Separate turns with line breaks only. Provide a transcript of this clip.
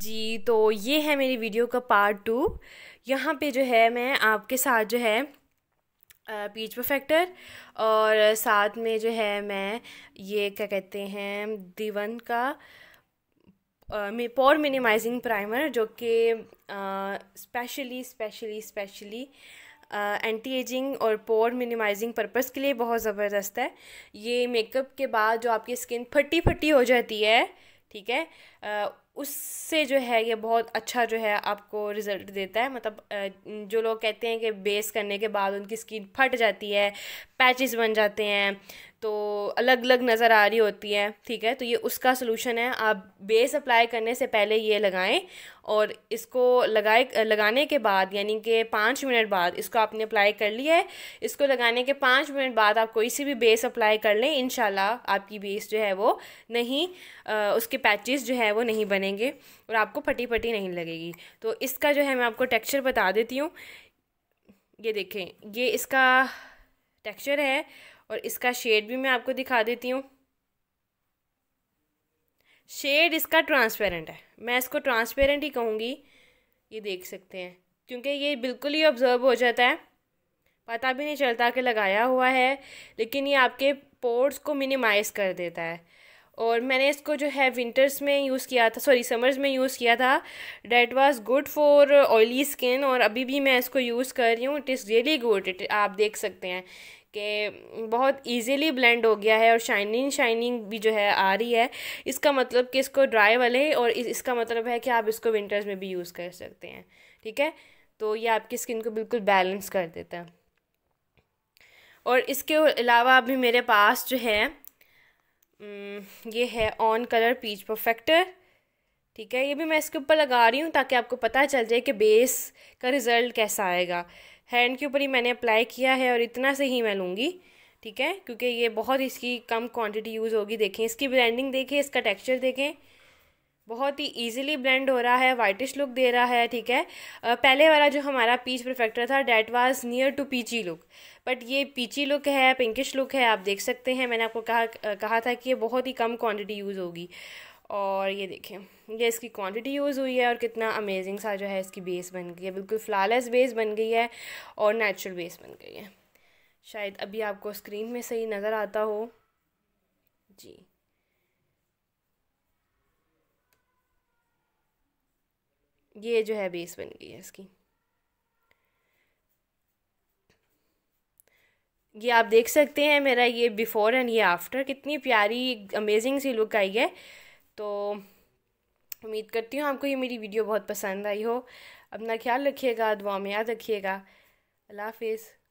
जी तो ये है मेरी वीडियो का पार्ट टू यहाँ पे जो है मैं आपके साथ जो है पीच परफेक्टर और साथ में जो है मैं ये क्या कहते हैं दीवन का पोर मिनिमाइजिंग प्राइमर जो कि specially specially specially anti ageing और पोर मिनिमाइजिंग पर्पस के लिए बहुत ज़बरदस्त है ये मेकअप के बाद जो आपकी स्किन फटी फटी हो जाती है ठीक है उससे जो है ये बहुत अच्छा जो है आपको रिज़ल्ट देता है मतलब जो लोग कहते हैं कि बेस करने के बाद उनकी स्किन फट जाती है पैचेस बन जाते हैं तो अलग अलग नज़र आ रही होती हैं ठीक है तो ये उसका सोलूशन है आप बेस अप्लाई करने से पहले ये लगाएं और इसको लगाए लगाने के बाद यानी कि पाँच मिनट बाद इसको आपने अप्लाई कर लिया है इसको लगाने के पाँच मिनट बाद आप कोई सी भी बेस अप्लाई कर लें इन आपकी बेस जो है वो नहीं आ, उसके पैचेस जो है वो नहीं बनेंगे और आपको फटी फटी नहीं लगेगी तो इसका जो है मैं आपको टेक्स्चर बता देती हूँ ये देखें ये इसका टेक्स्चर है और इसका शेड भी मैं आपको दिखा देती हूँ शेड इसका ट्रांसपेरेंट है मैं इसको ट्रांसपेरेंट ही कहूँगी ये देख सकते हैं क्योंकि ये बिल्कुल ही ऑब्ज़र्व हो जाता है पता भी नहीं चलता कि लगाया हुआ है लेकिन ये आपके पोर्ट्स को मिनिमाइज़ कर देता है और मैंने इसको जो है विंटर्स में यूज़ किया था सॉरी समर्स में यूज़ किया था that was good for oily skin और अभी भी मैं इसको यूज़ कर रही हूँ it is really good it आप देख सकते हैं कि बहुत इजीली ब्लेंड हो गया है और शाइनिंग शाइनिंग भी जो है आ रही है इसका मतलब कि इसको ड्राई वाले और इसका मतलब है कि आप इसको विंटर्स में भी यूज़ कर सकते हैं ठीक है तो ये आपकी स्किन को बिल्कुल बैलेंस कर देता है और इसके अलावा अभी मेरे पास जो है Mm, ये है ऑन कलर पीच परफेक्टर ठीक है ये भी मैं इसके ऊपर लगा रही हूँ ताकि आपको पता चल जाए कि बेस का रिज़ल्ट कैसा आएगा हैंड के ऊपर ही मैंने अप्लाई किया है और इतना से ही मैं लूँगी ठीक है क्योंकि ये बहुत इसकी कम क्वांटिटी यूज़ होगी देखें इसकी ब्रांडिंग देखें इसका टेक्सचर देखें बहुत ही इजीली ब्लेंड हो रहा है वाइटिश लुक दे रहा है ठीक है पहले वाला जो हमारा पीच परफेक्टर था that was near to peachy look but ये पीची लुक है पिंकिश लुक है आप देख सकते हैं मैंने आपको कहा कहा था कि ये बहुत ही कम क्वांटिटी यूज़ होगी और ये देखें ये इसकी क्वांटिटी यूज़ हुई है और कितना अमेजिंग सा जो है इसकी बेस बन गई है बिल्कुल फ्लॉलेस बेस बन गई है और नेचुरल बेस बन गई है शायद अभी आपको स्क्रीन में सही नज़र आता हो जी ये जो है बेस बन गई है इसकी ये आप देख सकते हैं मेरा ये बिफ़ोर एंड ये आफ्टर कितनी प्यारी अमेजिंग सी लुक आई है तो उम्मीद करती हूँ आपको ये मेरी वीडियो बहुत पसंद आई हो अपना ख्याल रखिएगा दुआ में याद रखिएगा अल्लाह हाफिज़